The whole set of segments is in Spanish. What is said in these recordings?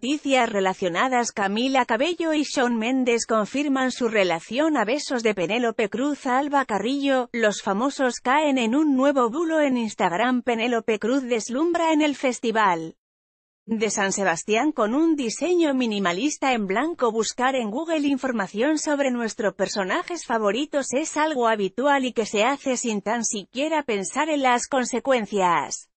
Noticias relacionadas Camila Cabello y Shawn Mendes confirman su relación a besos de Penélope Cruz a Alba Carrillo, los famosos caen en un nuevo bulo en Instagram Penélope Cruz deslumbra en el festival de San Sebastián con un diseño minimalista en blanco buscar en Google información sobre nuestros personajes favoritos es algo habitual y que se hace sin tan siquiera pensar en las consecuencias.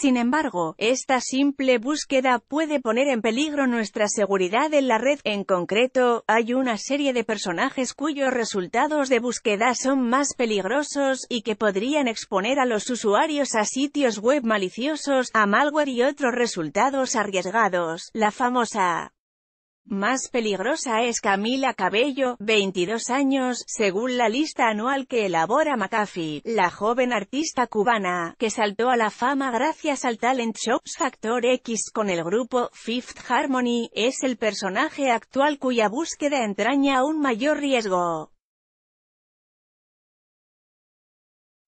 Sin embargo, esta simple búsqueda puede poner en peligro nuestra seguridad en la red. En concreto, hay una serie de personajes cuyos resultados de búsqueda son más peligrosos, y que podrían exponer a los usuarios a sitios web maliciosos, a malware y otros resultados arriesgados. La famosa más peligrosa es Camila Cabello, 22 años, según la lista anual que elabora McAfee, la joven artista cubana, que saltó a la fama gracias al talent show Factor X con el grupo Fifth Harmony, es el personaje actual cuya búsqueda entraña un mayor riesgo.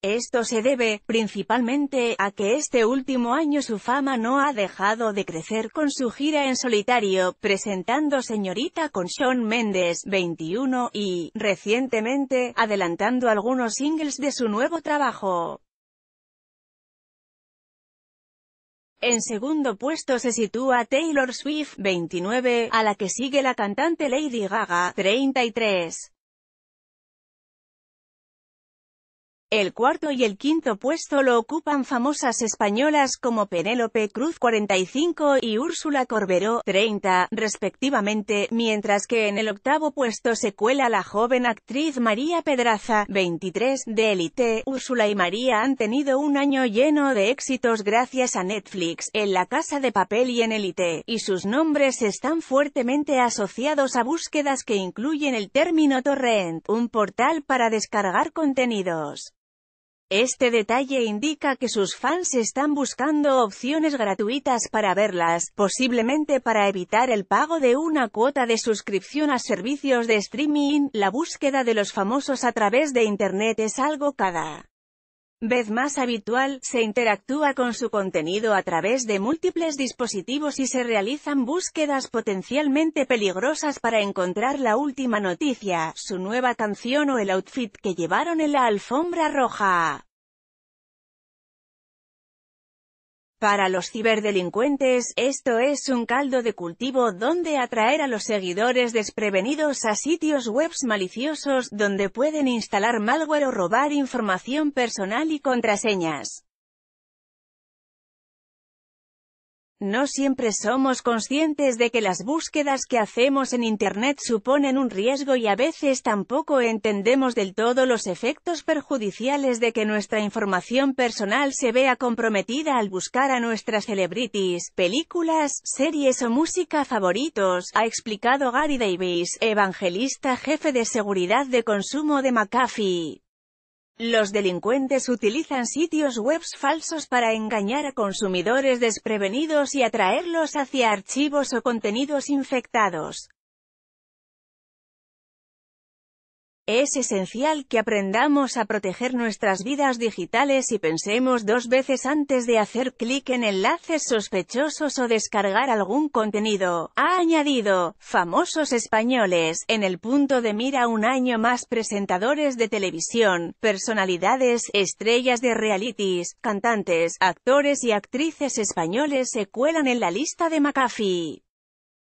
Esto se debe, principalmente, a que este último año su fama no ha dejado de crecer con su gira en solitario, presentando Señorita con Shawn Mendes, 21, y, recientemente, adelantando algunos singles de su nuevo trabajo. En segundo puesto se sitúa Taylor Swift, 29, a la que sigue la cantante Lady Gaga, 33. El cuarto y el quinto puesto lo ocupan famosas españolas como Penélope Cruz 45 y Úrsula Corberó 30, respectivamente, mientras que en el octavo puesto se cuela la joven actriz María Pedraza 23 de Elite. Úrsula y María han tenido un año lleno de éxitos gracias a Netflix, en La Casa de Papel y en Elite, y sus nombres están fuertemente asociados a búsquedas que incluyen el término torrent, un portal para descargar contenidos. Este detalle indica que sus fans están buscando opciones gratuitas para verlas, posiblemente para evitar el pago de una cuota de suscripción a servicios de streaming. La búsqueda de los famosos a través de Internet es algo cada vez más habitual, se interactúa con su contenido a través de múltiples dispositivos y se realizan búsquedas potencialmente peligrosas para encontrar la última noticia, su nueva canción o el outfit que llevaron en la alfombra roja. Para los ciberdelincuentes, esto es un caldo de cultivo donde atraer a los seguidores desprevenidos a sitios webs maliciosos, donde pueden instalar malware o robar información personal y contraseñas. No siempre somos conscientes de que las búsquedas que hacemos en Internet suponen un riesgo y a veces tampoco entendemos del todo los efectos perjudiciales de que nuestra información personal se vea comprometida al buscar a nuestras celebrities, películas, series o música favoritos, ha explicado Gary Davis, evangelista jefe de seguridad de consumo de McAfee. Los delincuentes utilizan sitios webs falsos para engañar a consumidores desprevenidos y atraerlos hacia archivos o contenidos infectados. Es esencial que aprendamos a proteger nuestras vidas digitales y pensemos dos veces antes de hacer clic en enlaces sospechosos o descargar algún contenido. Ha añadido, famosos españoles, en el punto de mira un año más presentadores de televisión, personalidades, estrellas de realities, cantantes, actores y actrices españoles se cuelan en la lista de McAfee.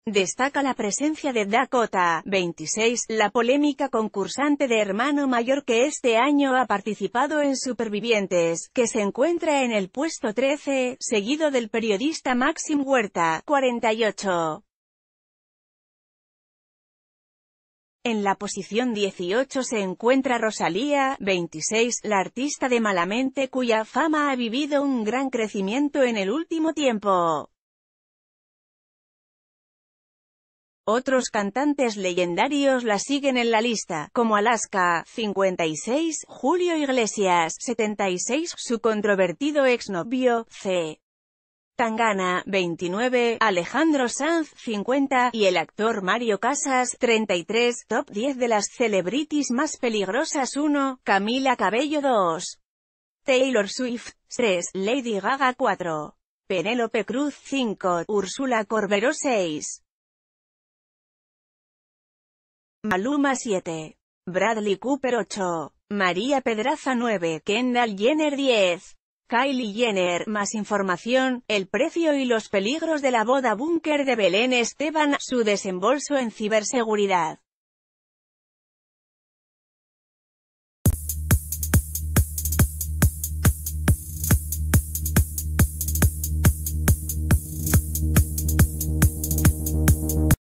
Destaca la presencia de Dakota, 26, la polémica concursante de hermano mayor que este año ha participado en Supervivientes, que se encuentra en el puesto 13, seguido del periodista Maxim Huerta, 48. En la posición 18 se encuentra Rosalía, 26, la artista de Malamente cuya fama ha vivido un gran crecimiento en el último tiempo. Otros cantantes legendarios la siguen en la lista, como Alaska, 56, Julio Iglesias, 76, su controvertido exnovio, C. Tangana, 29, Alejandro Sanz, 50, y el actor Mario Casas, 33, top 10 de las celebrities más peligrosas 1, Camila Cabello 2, Taylor Swift, 3, Lady Gaga 4, Penélope Cruz 5, Úrsula Corberó 6. Maluma 7, Bradley Cooper 8, María Pedraza 9, Kendall Jenner 10, Kylie Jenner. Más información, el precio y los peligros de la boda búnker de Belén Esteban, su desembolso en ciberseguridad.